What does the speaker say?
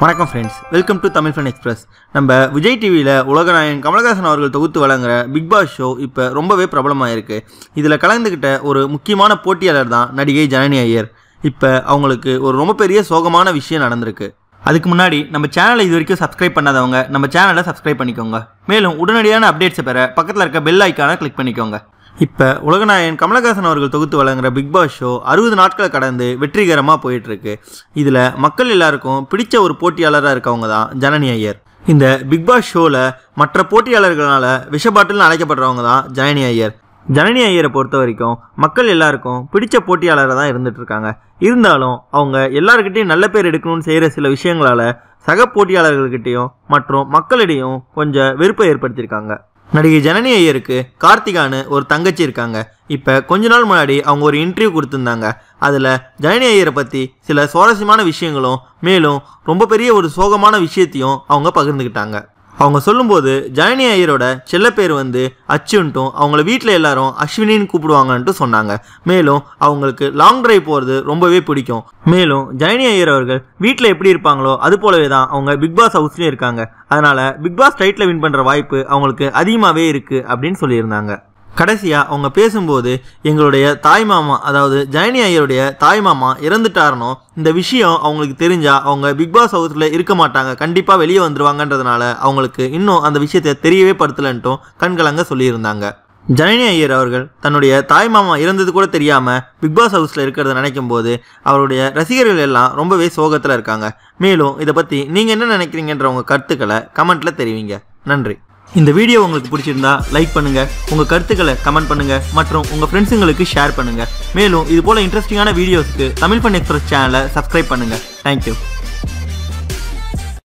வணக்கம் friends welcome to Tamil fun express நம்ம விஜய் டிவியில் உலகநாயகன் கமலஹாசன் அவர்கள் தொகுத்து வழங்குற பிக் பாஸ் ஷோ இப்போ ரொம்பவே பிரபலமாக இருக்குது இதில் கலந்துக்கிட்ட ஒரு முக்கியமான போட்டியாளர் தான் நடிகை ஜனனி ஐயர் இப்போ அவங்களுக்கு ஒரு ரொம்ப பெரிய சோகமான விஷயம் நடந்திருக்கு அதுக்கு முன்னாடி நம்ம சேனலை இது வரைக்கும் சப்ஸ்கிரைப் பண்ணாதவங்க நம்ம சேனலை சப்ஸ்கிரைப் பண்ணிக்கோங்க மேலும் உடனடியான அப்டேட்ஸை பெற பக்கத்தில் இருக்க பெல் ஐக்கானை கிளிக் பண்ணிக்கோங்க இப்போ உலகநாயகன் கமலஹாசன் அவர்கள் தொகுத்து வழங்குகிற பிக் பாஸ் ஷோ அறுபது நாட்களை கடந்து வெற்றிகரமாக போயிட்டுருக்கு இதில் மக்கள் எல்லாருக்கும் பிடிச்ச ஒரு போட்டியாளராக இருக்கவங்க தான் ஜனனி ஐயர் இந்த பிக் பாஸ் ஷோவில் மற்ற போட்டியாளர்களால் விஷபாட்டில் அழைக்கப்படுறவங்க தான் ஜனனி ஐயர் ஜனனி ஐயரை பொறுத்த வரைக்கும் மக்கள் எல்லாருக்கும் பிடிச்ச போட்டியாளராக தான் இருந்துகிட்ருக்காங்க இருந்தாலும் அவங்க எல்லாருக்கிட்டையும் நல்ல பேர் எடுக்கணும்னு செய்கிற சில விஷயங்களால் சக போட்டியாளர்கள்கிட்டையும் மற்றும் மக்களிடையும் கொஞ்சம் வெறுப்பை ஏற்படுத்தியிருக்காங்க நடிகை ஜனனி ஐயருக்கு கார்த்திகான்னு ஒரு தங்கச்சி இருக்காங்க இப்போ கொஞ்ச நாள் முன்னாடி அவங்க ஒரு இன்டர்வியூ கொடுத்துருந்தாங்க அதில் ஜனனி ஐயரை பற்றி சில சுவாரஸ்யமான விஷயங்களும் மேலும் ரொம்ப பெரிய ஒரு சோகமான விஷயத்தையும் அவங்க பகிர்ந்துக்கிட்டாங்க அவங்க சொல்லும்போது ஜனனி ஐயரோட செல்ல பேர் வந்து அச்சுன்ட்டும் அவங்கள வீட்டில் எல்லாரும் அஸ்வினின்னு கூப்பிடுவாங்கன்ட்டு சொன்னாங்க மேலும் அவங்களுக்கு லாங் டிரைவ் போகிறது ரொம்பவே பிடிக்கும் மேலும் ஜனனி ஐயர் அவர்கள் வீட்டில் எப்படி இருப்பாங்களோ அது போலவே தான் அவங்க பிக்பாஸ் ஹவுஸ்லேயும் இருக்காங்க அதனால் பிக் பாஸ் டைட்டில் வின் பண்ணுற வாய்ப்பு அவங்களுக்கு அதிகமாகவே இருக்குது அப்படின்னு சொல்லியிருந்தாங்க கடைசியாக அவங்க பேசும்போது எங்களுடைய தாய்மாமா அதாவது ஜெயனி ஐயருடைய தாய்மாமா இறந்துட்டாருனோ இந்த விஷயம் அவங்களுக்கு தெரிஞ்சால் அவங்க பிக்பாஸ் ஹவுஸில் இருக்க மாட்டாங்க கண்டிப்பாக வெளியே வந்துருவாங்கன்றதுனால அவங்களுக்கு இன்னும் அந்த விஷயத்தை தெரியவே படுத்தலன்ட்டும் கண்கலங்க சொல்லியிருந்தாங்க ஜனனி ஐயர் அவர்கள் தன்னுடைய தாய்மாமா இறந்தது கூட தெரியாமல் பிக்பாஸ் ஹவுஸில் இருக்கிறத நினைக்கும் போது அவருடைய ரசிகர்கள் எல்லாம் ரொம்பவே சோகத்தில் இருக்காங்க மேலும் இதை பற்றி நீங்கள் என்ன நினைக்கிறீங்கன்ற உங்கள் கருத்துக்களை கமெண்ட்டில் தெரிவிங்க நன்றி இந்த வீடியோ உங்களுக்கு பிடிச்சிருந்தா லைக் பண்ணுங்க உங்க கருத்துக்களை கமெண்ட் பண்ணுங்க மற்றும் உங்க ஃப்ரெண்ட்ஸுங்களுக்கு ஷேர் பண்ணுங்க மேலும் இது போல இன்ட்ரெஸ்டிங்கான வீடியோஸ்க்கு தமிழ் பண் எக்ஸ்பிரஸ் சேனலை சப்ஸ்கிரைப் பண்ணுங்க தேங்க்யூ